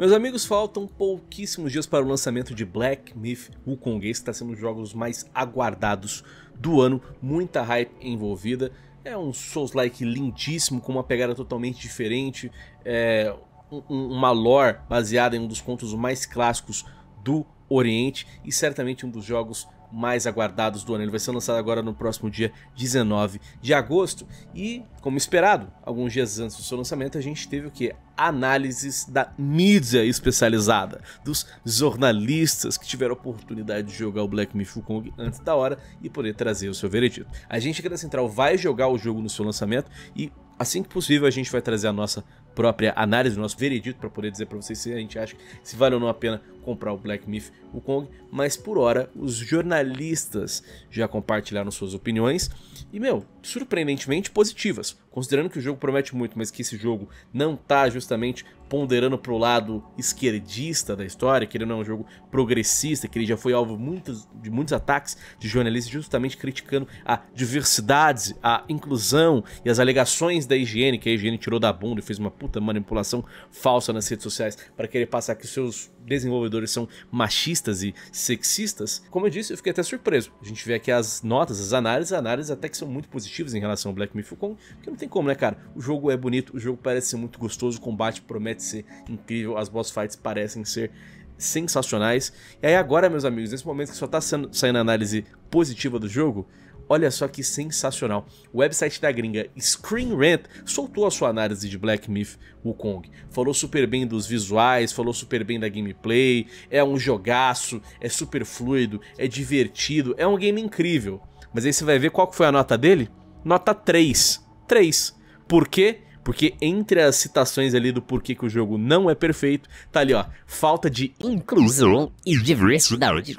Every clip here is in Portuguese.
Meus amigos, faltam pouquíssimos dias para o lançamento de Black Myth Wukong. Esse está sendo um dos jogos mais aguardados do ano, muita hype envolvida. É um Souls-like lindíssimo, com uma pegada totalmente diferente, é um, uma lore baseada em um dos contos mais clássicos do Oriente e certamente um dos jogos mais aguardados do ano. Ele vai ser lançado agora no próximo dia 19 de agosto. E, como esperado, alguns dias antes do seu lançamento, a gente teve o que? Análises da mídia especializada, dos jornalistas que tiveram a oportunidade de jogar o Black Myth Wukong antes da hora e poder trazer o seu veredito. A gente aqui da Central vai jogar o jogo no seu lançamento e assim que possível a gente vai trazer a nossa própria análise, nosso veredito para poder dizer para vocês se a gente acha se vale ou não a pena comprar o Black Myth o Kong, mas por hora os jornalistas já compartilharam suas opiniões e meu, surpreendentemente positivas, considerando que o jogo promete muito, mas que esse jogo não tá justamente ponderando pro lado esquerdista da história, que ele não é um jogo progressista, que ele já foi alvo muitos, de muitos ataques de jornalistas justamente criticando a diversidade, a inclusão e as alegações da higiene que a higiene tirou da bunda e fez uma puta manipulação falsa nas redes sociais para querer passar que os seus desenvolvedores são machistas e sexistas. Como eu disse, eu fiquei até surpreso. A gente vê aqui as notas, as análises, as análises até que são muito positivas em relação ao Black Myth Wukong, que não tem como, né, cara? O jogo é bonito, o jogo parece ser muito gostoso, o combate promete ser incrível, as boss fights parecem ser sensacionais. E aí agora, meus amigos, nesse momento que só tá saindo a análise positiva do jogo, Olha só que sensacional. O website da gringa Screen Rant soltou a sua análise de Black Myth Wukong. Falou super bem dos visuais, falou super bem da gameplay, é um jogaço, é super fluido, é divertido, é um game incrível. Mas aí você vai ver qual foi a nota dele? Nota 3. 3. Por quê? Porque entre as citações ali do porquê que o jogo não é perfeito, tá ali, ó. Falta de inclusão e diversidade.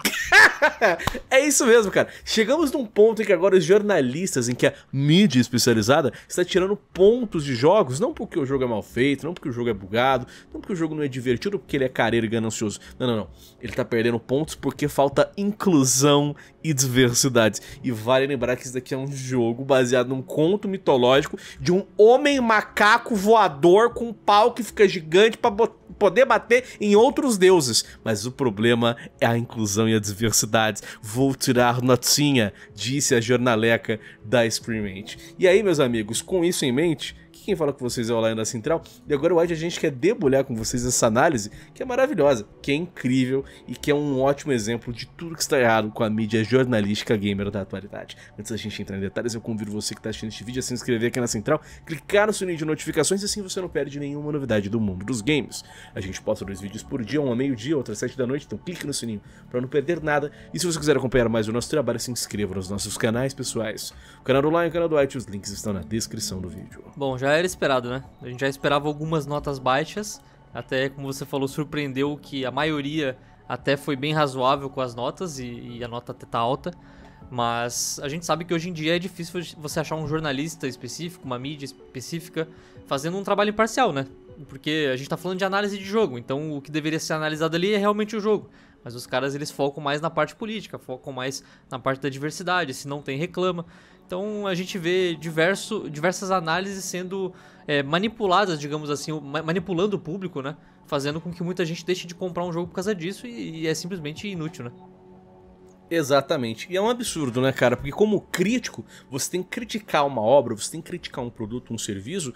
é isso mesmo, cara. Chegamos num ponto em que agora os jornalistas, em que a mídia especializada está tirando pontos de jogos, não porque o jogo é mal feito, não porque o jogo é bugado, não porque o jogo não é divertido, porque ele é careiro e ganancioso. Não, não, não. Ele tá perdendo pontos porque falta inclusão e diversidade. E vale lembrar que isso daqui é um jogo baseado num conto mitológico de um homem macaco macaco voador com um pau que fica gigante para poder bater em outros deuses. Mas o problema é a inclusão e a diversidade. Vou tirar notinha, disse a jornaleca da Experiment. E aí, meus amigos, com isso em mente, Aqui quem fala com vocês é o da Central. E agora o Wide a gente quer debulhar com vocês essa análise que é maravilhosa, que é incrível e que é um ótimo exemplo de tudo que está errado com a mídia jornalística gamer da atualidade. Antes da gente entrar em detalhes, eu convido você que está assistindo este vídeo a se inscrever aqui na Central, clicar no sininho de notificações e assim você não perde nenhuma novidade do mundo dos games. A gente posta dois vídeos por dia, um a meio-dia, outro às sete da noite, então clique no sininho para não perder nada. E se você quiser acompanhar mais o nosso trabalho, se inscreva nos nossos canais pessoais. O canal do Lion e o canal do White, os links estão na descrição do vídeo. Bom, já era esperado, né? A gente já esperava algumas notas baixas, até como você falou, surpreendeu que a maioria até foi bem razoável com as notas e, e a nota até tá alta. Mas a gente sabe que hoje em dia é difícil você achar um jornalista específico, uma mídia específica, fazendo um trabalho imparcial, né? porque a gente tá falando de análise de jogo, então o que deveria ser analisado ali é realmente o jogo. Mas os caras eles focam mais na parte política, focam mais na parte da diversidade, se não tem reclama. Então a gente vê diverso, diversas análises sendo é, manipuladas, digamos assim, manipulando o público, né? Fazendo com que muita gente deixe de comprar um jogo por causa disso e, e é simplesmente inútil, né? Exatamente. E é um absurdo, né, cara? Porque como crítico, você tem que criticar uma obra, você tem que criticar um produto, um serviço,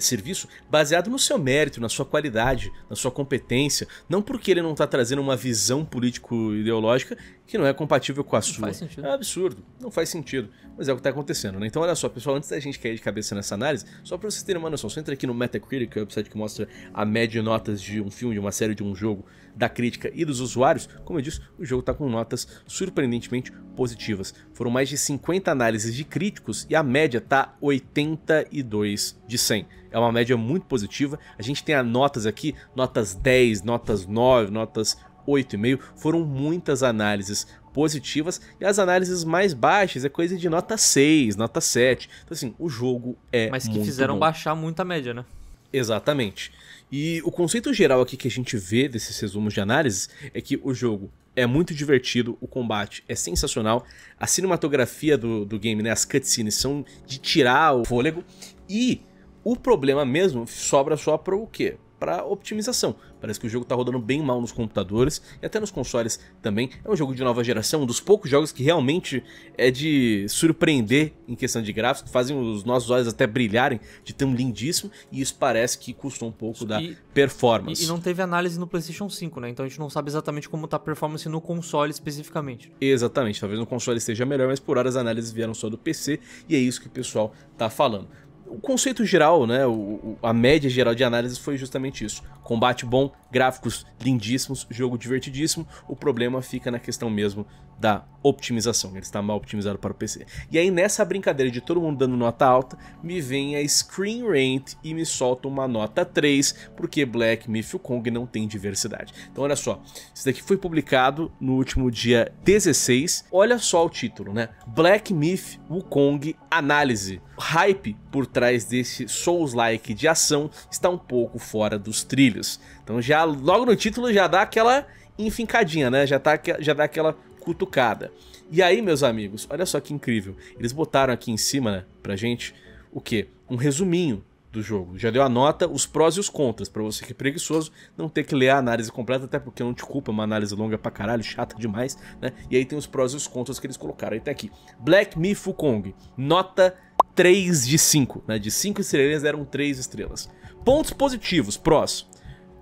serviço baseado no seu mérito, na sua qualidade, na sua competência, não porque ele não está trazendo uma visão político-ideológica que não é compatível com a não sua. Faz sentido. É absurdo, não faz sentido, mas é o que está acontecendo, né? Então, olha só, pessoal, antes da gente cair de cabeça nessa análise, só para vocês terem uma noção, você entra aqui no Metacritic, que é o website que mostra a média de notas de um filme, de uma série, de um jogo, da crítica e dos usuários, como eu disse, o jogo está com notas surpreendentemente positivas. Foram mais de 50 análises de críticos e a média está 82 de 100 é uma média muito positiva. A gente tem notas aqui, notas 10, notas 9, notas 8,5. Foram muitas análises positivas e as análises mais baixas é coisa de nota 6, nota 7. Então, assim, o jogo é. Mas que fizeram bom. baixar muito a média, né? Exatamente. E o conceito geral aqui que a gente vê desses resumos de análise é que o jogo é muito divertido, o combate é sensacional, a cinematografia do, do game, né, as cutscenes são de tirar o fôlego e o problema mesmo sobra só para o quê? Para optimização. Parece que o jogo está rodando bem mal nos computadores e até nos consoles também. É um jogo de nova geração, um dos poucos jogos que realmente é de surpreender em questão de gráficos, que fazem os nossos olhos até brilharem de tão lindíssimo, e isso parece que custou um pouco e, da performance. E, e, não teve análise no PlayStation 5, né? Então a gente não sabe exatamente como está a performance no console especificamente. Exatamente, talvez no console esteja melhor, mas por hora as análises vieram só do PC e é isso que o pessoal está falando o conceito geral, né, o, o, a média geral de análise foi justamente isso. Combate bom, gráficos lindíssimos, jogo divertidíssimo. O problema fica na questão mesmo da optimização. Ele está mal optimizado para o PC. E aí nessa brincadeira de todo mundo dando nota alta, me vem a Screen Rant e me solta uma nota 3, porque Black Myth Kong não tem diversidade. Então olha só, isso daqui foi publicado no último dia 16. Olha só o título, né? Black Myth Wukong Análise hype por trás desse Souls-like de ação está um pouco fora dos trilhos. Então já logo no título já dá aquela enfincadinha, né? Já, tá, já dá aquela cutucada. E aí, meus amigos, olha só que incrível. Eles botaram aqui em cima, né, pra gente, o quê? Um resuminho do jogo. Já deu a nota, os prós e os contras, para você que é preguiçoso não ter que ler a análise completa, até porque não te culpa, é uma análise longa pra caralho, chata demais, né? E aí tem os prós e os contras que eles colocaram. até tá aqui. Black Mifu Kong, nota 3 de 5, né? De 5 estrelas eram 3 estrelas. Pontos positivos, prós.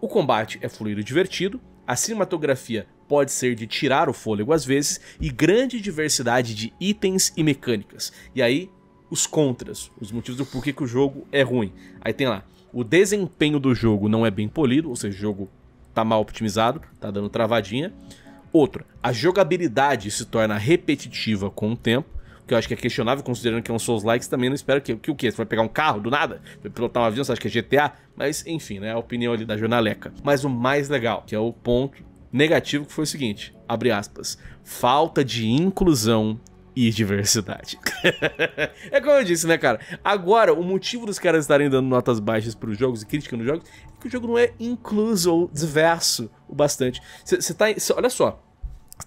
O combate é fluido e divertido, a cinematografia pode ser de tirar o fôlego às vezes e grande diversidade de itens e mecânicas. E aí, os contras, os motivos do porquê que o jogo é ruim. Aí tem lá, o desempenho do jogo não é bem polido, ou seja, o jogo tá mal optimizado, tá dando travadinha. Outro: a jogabilidade se torna repetitiva com o tempo que eu acho que é questionável, considerando que é um Souls likes, também não espero que, que o quê? Você vai pegar um carro do nada? Vai pilotar um avião? Você acha que é GTA? Mas, enfim, né? A opinião ali da jornaleca. Mas o mais legal, que é o ponto negativo, que foi o seguinte, abre aspas, falta de inclusão e diversidade. é como eu disse, né, cara? Agora, o motivo dos caras estarem dando notas baixas para os jogos e crítica nos jogos é que o jogo não é incluso ou diverso o bastante. Você tá. Cê, olha só,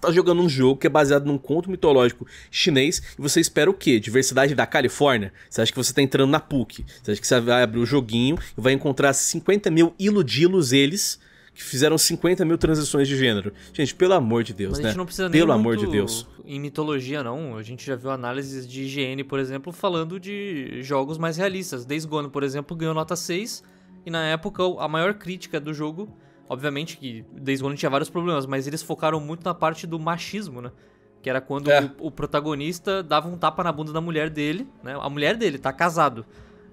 você tá jogando um jogo que é baseado num conto mitológico chinês e você espera o quê? Diversidade da Califórnia? Você acha que você tá entrando na PUC? Você acha que você vai abrir o joguinho e vai encontrar 50 mil iludilos eles que fizeram 50 mil transições de gênero. Gente, pelo amor de Deus, Mas né? A gente não precisa nem pelo amor de Deus. Em mitologia, não. A gente já viu análises de IGN, por exemplo, falando de jogos mais realistas. Days Gone, por exemplo, ganhou nota 6 e na época a maior crítica do jogo Obviamente que Days Gone tinha vários problemas, mas eles focaram muito na parte do machismo, né? Que era quando é. o, o, protagonista dava um tapa na bunda da mulher dele, né? A mulher dele tá casado.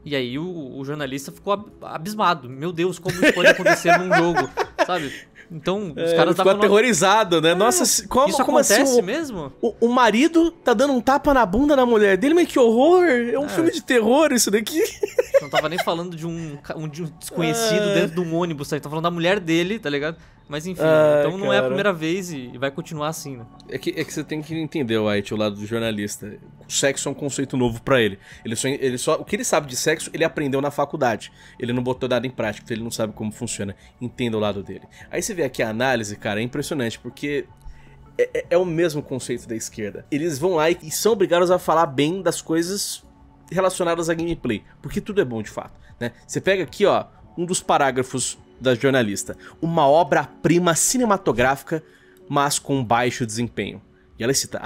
E aí o, o jornalista ficou abismado. Meu Deus, como isso pode acontecer num jogo, sabe? Então, os é, caras ficou aterrorizado, né? É. Nossa, como, Isso como assim acontece assim, o, mesmo? O, o, marido tá dando um tapa na bunda da mulher dele, mas que horror! É um é. filme de terror isso daqui. Não tava nem falando de um, um, de um desconhecido é. dentro de um ônibus, tá? Tava tá falando da mulher dele, tá ligado? Mas enfim, ah, então não é a primeira vez e vai continuar assim, né? É que, é que você tem que entender, White, o lado do jornalista. O sexo é um conceito novo para ele. Ele só, ele só. O que ele sabe de sexo, ele aprendeu na faculdade. Ele não botou nada em prática, então ele não sabe como funciona. Entenda o lado dele. Aí você vê aqui a análise, cara, é impressionante, porque é, é, é, o mesmo conceito da esquerda. Eles vão lá e, e, são obrigados a falar bem das coisas relacionadas à gameplay, porque tudo é bom de fato, né? Você pega aqui, ó, um dos parágrafos da jornalista. Uma obra-prima cinematográfica, mas com baixo desempenho. E ela cita: a,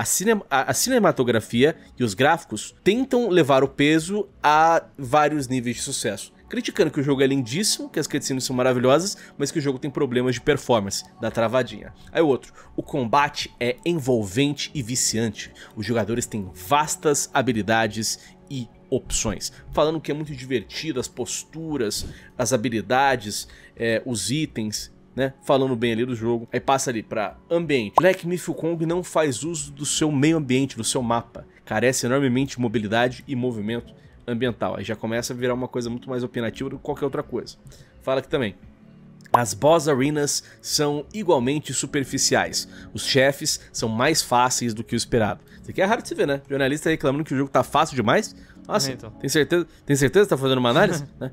a, a, cinematografia e os gráficos tentam levar o peso a vários níveis de sucesso. Criticando que o jogo é lindíssimo, que as cutscenes são maravilhosas, mas que o jogo tem problemas de performance, da travadinha. Aí o outro, o combate é envolvente e viciante. Os jogadores têm vastas habilidades e opções. Falando que é muito divertido, as posturas, as habilidades, é, os itens, né? Falando bem ali do jogo. Aí passa ali para ambiente. Black Myth Kong não faz uso do seu meio ambiente, do seu mapa. Carece enormemente de mobilidade e movimento ambiental. Aí já começa a virar uma coisa muito mais opinativa do que qualquer outra coisa. Fala aqui também. As boss arenas são igualmente superficiais. Os chefes são mais fáceis do que o esperado. Isso aqui é raro de se ver, né? jornalista reclamando que o jogo tá fácil demais. Nossa, é, então. tem certeza, tem certeza que tá fazendo uma análise? né?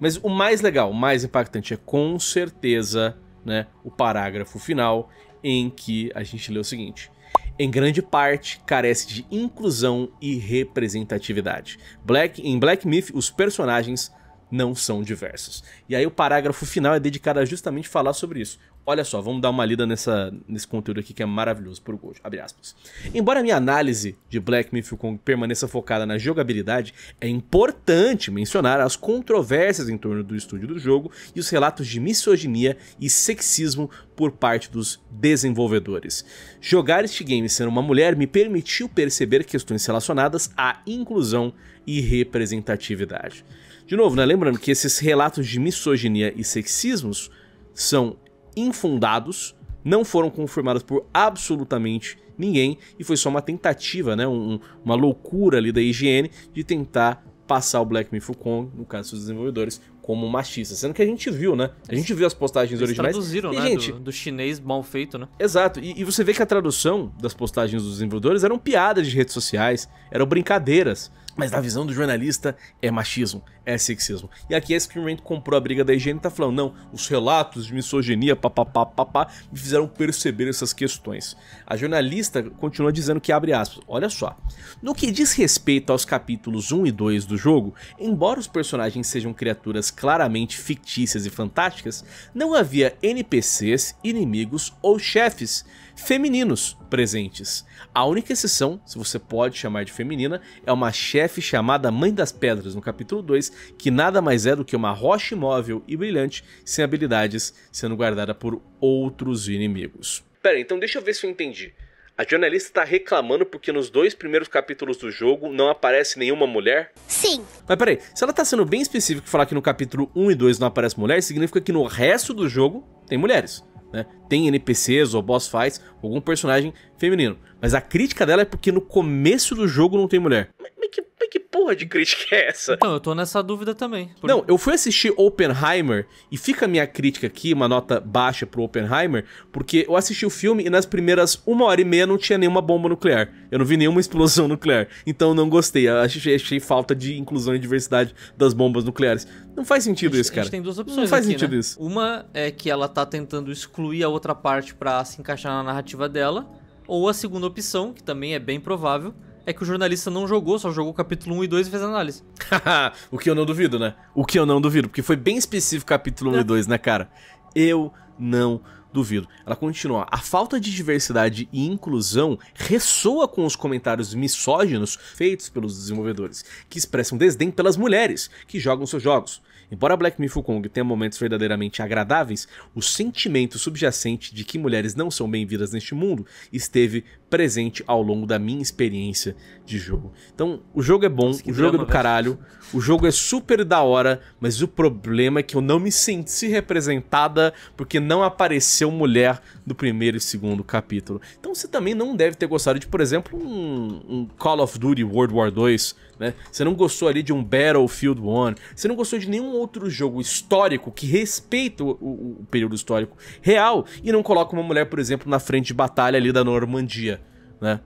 Mas o mais legal, o mais impactante é com certeza né, o parágrafo final em que a gente lê o seguinte. Em grande parte, carece de inclusão e representatividade. Black, em Black Myth, os personagens não são diversos. E aí o parágrafo final é dedicado a justamente falar sobre isso. Olha só, vamos dar uma lida nessa, nesse conteúdo aqui que é maravilhoso por Gold. Abre aspas. Embora minha análise de Black Myth Kong permaneça focada na jogabilidade, é importante mencionar as controvérsias em torno do estúdio do jogo e os relatos de misoginia e sexismo por parte dos desenvolvedores. Jogar este game sendo uma mulher me permitiu perceber questões relacionadas à inclusão e representatividade. De novo, né? lembrando que esses relatos de misoginia e sexismos são infundados, não foram confirmados por absolutamente ninguém e foi só uma tentativa, né, um, uma loucura ali da higiene de tentar passar o Black Myth Kong, no caso dos desenvolvedores, como machista. Sendo que a gente viu, né? A gente viu as postagens Eles originais. traduziram, e, né? Gente... Do, do, chinês mal feito, né? Exato. E, e, você vê que a tradução das postagens dos desenvolvedores eram piadas de redes sociais, eram brincadeiras. Mas na visão do jornalista é machismo, é sexismo. E aqui a Screen Rant comprou a briga da higiene e tá falando, não, os relatos de misoginia, papapá, papá, me fizeram perceber essas questões. A jornalista continua dizendo que abre aspas, olha só. No que diz respeito aos capítulos 1 e 2 do jogo, embora os personagens sejam criaturas claramente fictícias e fantásticas, não havia NPCs, inimigos ou chefes femininos presentes. A única exceção, se você pode chamar de feminina, é uma chefe chamada Mãe das Pedras no capítulo 2, que nada mais é do que uma rocha imóvel e brilhante sem habilidades, sendo guardada por outros inimigos. Pera, então deixa eu ver se eu entendi. A jornalista está reclamando porque nos dois primeiros capítulos do jogo não aparece nenhuma mulher? Sim. Mas peraí, se ela está sendo bem específica e falar que no capítulo 1 e 2 não aparece mulher, significa que no resto do jogo tem mulheres. Né? tem NPCs ou boss fights, algum personagem feminino. Mas a crítica dela é porque no começo do jogo não tem mulher. Mas, que, mas que porra de crítica é essa? Então, eu tô nessa dúvida também. Por... Não, eu fui assistir Oppenheimer e fica a minha crítica aqui, uma nota baixa pro Oppenheimer, porque eu assisti o filme e nas primeiras uma hora e meia não tinha nenhuma bomba nuclear. Eu não vi nenhuma explosão nuclear. Então eu não gostei. Eu achei, achei falta de inclusão e diversidade das bombas nucleares. Não faz sentido gente, isso, cara. A gente tem duas opções. Não faz aqui, sentido né? isso. Uma é que ela tá tentando excluir a outra outra parte para se encaixar na narrativa dela. Ou a segunda opção, que também é bem provável, é que o jornalista não jogou, só jogou o capítulo 1 e 2 e fez análise. o que eu não duvido, né? O que eu não duvido, porque foi bem específico capítulo 1 é. e 2, né, cara? Eu não duvido duvido. Ela continua. A falta de diversidade e inclusão ressoa com os comentários misóginos feitos pelos desenvolvedores, que expressam desdém pelas mulheres que jogam seus jogos. Embora Black Myth Kong tenha momentos verdadeiramente agradáveis, o sentimento subjacente de que mulheres não são bem-vindas neste mundo esteve presente ao longo da minha experiência de jogo. Então, o jogo é bom, Nossa, o jogo drama, é do velho. Né? caralho, o jogo é super da hora, mas o problema é que eu não me senti representada porque não aparecia apareceu mulher do primeiro e segundo capítulo. Então você também não deve ter gostado de, por exemplo, um, um Call of Duty World War 2, né? Você não gostou ali de um Battlefield 1, você não gostou de nenhum outro jogo histórico que respeita o, o, o período histórico real e não coloca uma mulher, por exemplo, na frente de batalha ali da Normandia, né?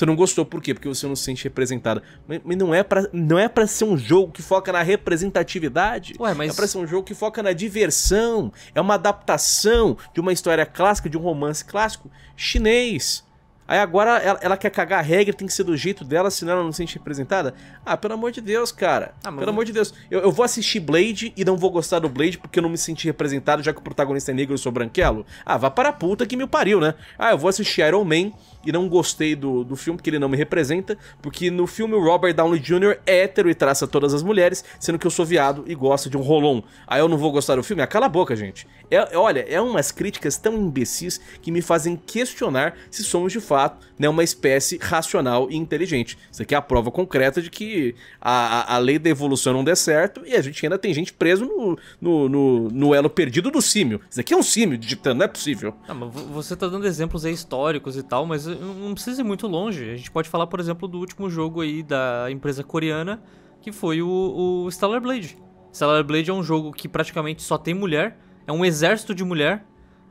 Você não gostou, por quê? Porque você não se sente representada. Mas, mas, não é para não é para ser um jogo que foca na representatividade. Ué, é mas... É pra ser um jogo que foca na diversão. É uma adaptação de uma história clássica, de um romance clássico chinês. Aí agora ela, ela, quer cagar a regra, tem que ser do jeito dela, senão ela não se sente representada. Ah, pelo amor de Deus, cara. Ah, pelo amor de Deus. Eu, eu, vou assistir Blade e não vou gostar do Blade porque eu não me senti representado, já que o protagonista é negro e eu sou branquelo. Ah, vá para a puta que me pariu, né? Ah, eu vou assistir Iron Man e não gostei do, do filme, porque ele não me representa, porque no filme o Robert Downey Jr. é hétero e traça todas as mulheres, sendo que eu sou viado e gosto de um rolon. Aí eu não vou gostar do filme? Ah, cala a boca, gente. É, é, olha, é umas críticas tão imbecis que me fazem questionar se somos de fato né, uma espécie racional e inteligente. Isso aqui é a prova concreta de que a, a, a lei da evolução não der certo e a gente ainda tem gente preso no, no, no, no elo perdido do símio. Isso aqui é um símio digitando, não é possível. Ah, mas você tá dando exemplos históricos e tal, mas não precisa ir muito longe. A gente pode falar, por exemplo, do último jogo aí da empresa coreana, que foi o, o Stellar Blade. Stellar Blade é um jogo que praticamente só tem mulher, é um exército de mulher,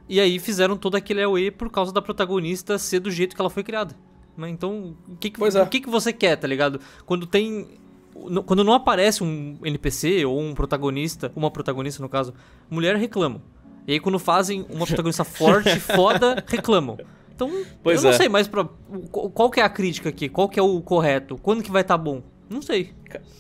e aí fizeram todo aquele AOE por causa da protagonista ser do jeito que ela foi criada. Então, o que que, é. o que, que você quer, tá ligado? Quando tem quando não aparece um NPC ou um protagonista, uma protagonista no caso, mulher reclamam. E aí quando fazem uma protagonista forte, foda, reclamam. Então, pois eu é. não sei mais pra, qual que é a crítica aqui, qual que é o correto, quando que vai estar tá bom. Não sei.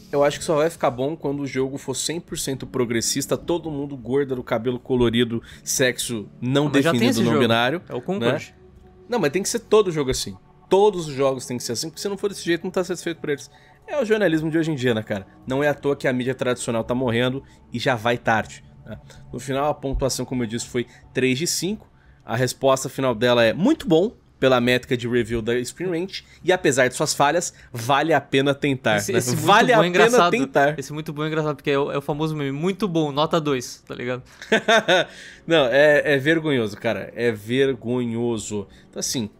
Eu acho que só vai ficar bom quando o jogo for 100% progressista, todo mundo gorda, do cabelo colorido, sexo não ah, mas definido, não jogo. binário. É o Concord. Né? Não, mas tem que ser todo jogo assim. Todos os jogos tem que ser assim, porque se não for desse jeito, não tá satisfeito por eles. É o jornalismo de hoje em dia, né, cara? Não é à toa que a mídia tradicional tá morrendo e já vai tarde. Né? No final, a pontuação, como eu disse, foi 3 de 5. A resposta final dela é muito bom pela métrica de review da Screen Rant e apesar de suas falhas, vale a pena tentar. Esse, né? esse vale a é pena tentar. Esse muito bom é engraçado, porque é o, é o, famoso meme, muito bom, nota 2, tá ligado? Não, é, é vergonhoso, cara. É vergonhoso. Então, assim,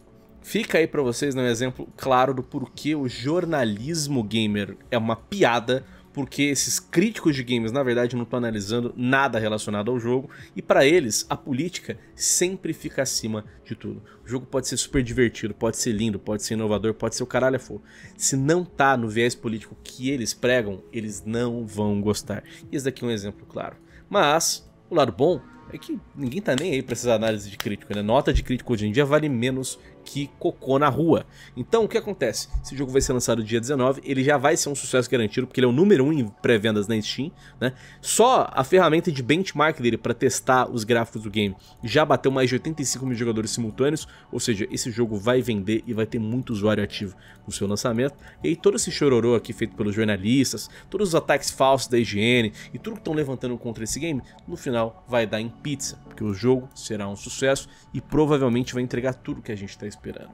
fica aí para vocês né, um exemplo claro do porquê o jornalismo gamer é uma piada porque esses críticos de games, na verdade, não estão analisando nada relacionado ao jogo, e para eles, a política sempre fica acima de tudo. O jogo pode ser super divertido, pode ser lindo, pode ser inovador, pode ser o caralho for. Se não tá no viés político que eles pregam, eles não vão gostar. E esse daqui é um exemplo claro. Mas, o lado bom é que ninguém tá nem aí pra essas análises de crítico, né? Nota de crítico hoje em dia vale menos que cocô na rua. Então, o que acontece? Esse jogo vai ser lançado dia 19, ele já vai ser um sucesso garantido, porque ele é o número 1 um em pré-vendas na Steam, né? Só a ferramenta de benchmark dele para testar os gráficos do game já bateu mais de 85 mil jogadores simultâneos, ou seja, esse jogo vai vender e vai ter muito usuário ativo no seu lançamento. E aí todo esse chororô aqui feito pelos jornalistas, todos os ataques falsos da higiene e tudo que estão levantando contra esse game, no final vai dar em pizza porque o jogo será um sucesso e provavelmente vai entregar tudo que a gente está esperando.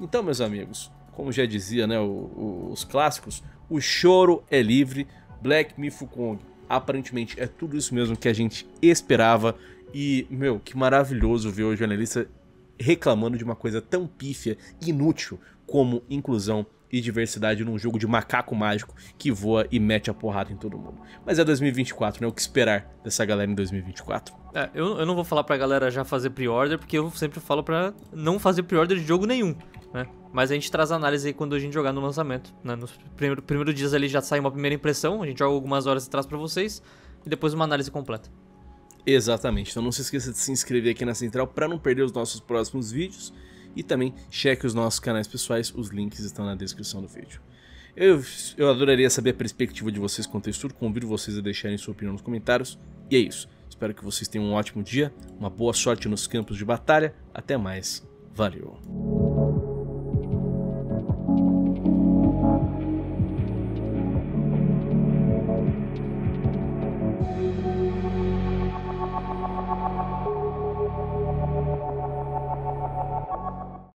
Então, meus amigos, como já dizia né, o, o, os clássicos, o choro é livre, Black Mifu Kong aparentemente é tudo isso mesmo que a gente esperava e, meu, que maravilhoso ver o jornalista reclamando de uma coisa tão pífia e inútil como inclusão e diversidade num jogo de macaco mágico que voa e mete a porrada em todo mundo. Mas é 2024, né? O que esperar dessa galera em 2024? É, eu, eu não vou falar pra galera já fazer pre-order, porque eu sempre falo pra não fazer pre-order de jogo nenhum, né? Mas a gente traz análise aí quando a gente jogar no lançamento, né? Nos primeiros primeiro dias ali já sai uma primeira impressão, a gente joga algumas horas e traz pra vocês, e depois uma análise completa. Exatamente, então não se esqueça de se inscrever aqui na Central para não perder os nossos próximos vídeos e também cheque os nossos canais pessoais, os links estão na descrição do vídeo. Eu, eu adoraria saber a perspectiva de vocês com o isso convido vocês a deixarem sua opinião nos comentários, e é isso. Espero que vocês tenham um ótimo dia, uma boa sorte nos campos de batalha. Até mais. Valeu.